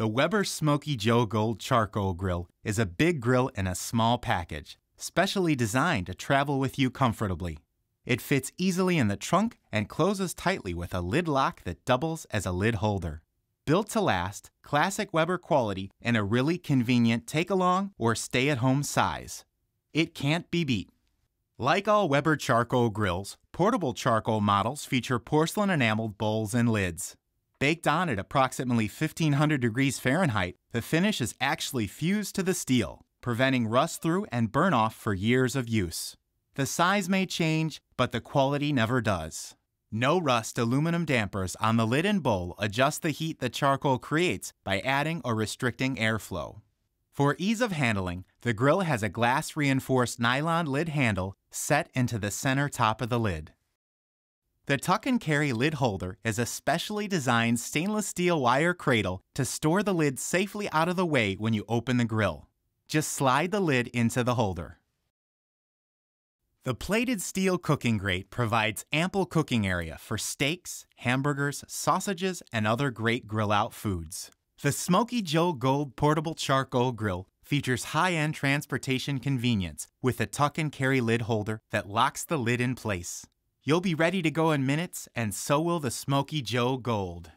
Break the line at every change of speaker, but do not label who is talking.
The Weber Smoky Joe Gold Charcoal Grill is a big grill in a small package, specially designed to travel with you comfortably. It fits easily in the trunk and closes tightly with a lid lock that doubles as a lid holder. Built to last, classic Weber quality in a really convenient take along or stay at home size. It can't be beat. Like all Weber charcoal grills, portable charcoal models feature porcelain enameled bowls and lids. Baked on at approximately 1500 degrees Fahrenheit, the finish is actually fused to the steel, preventing rust through and burn off for years of use. The size may change, but the quality never does. No rust aluminum dampers on the lid and bowl adjust the heat the charcoal creates by adding or restricting airflow. For ease of handling, the grill has a glass reinforced nylon lid handle set into the center top of the lid. The tuck and carry lid holder is a specially designed stainless steel wire cradle to store the lid safely out of the way when you open the grill. Just slide the lid into the holder. The plated steel cooking grate provides ample cooking area for steaks, hamburgers, sausages, and other great grill-out foods. The Smoky Joe Gold Portable Charcoal Grill features high-end transportation convenience with a tuck and carry lid holder that locks the lid in place. You'll be ready to go in minutes, and so will the Smoky Joe Gold.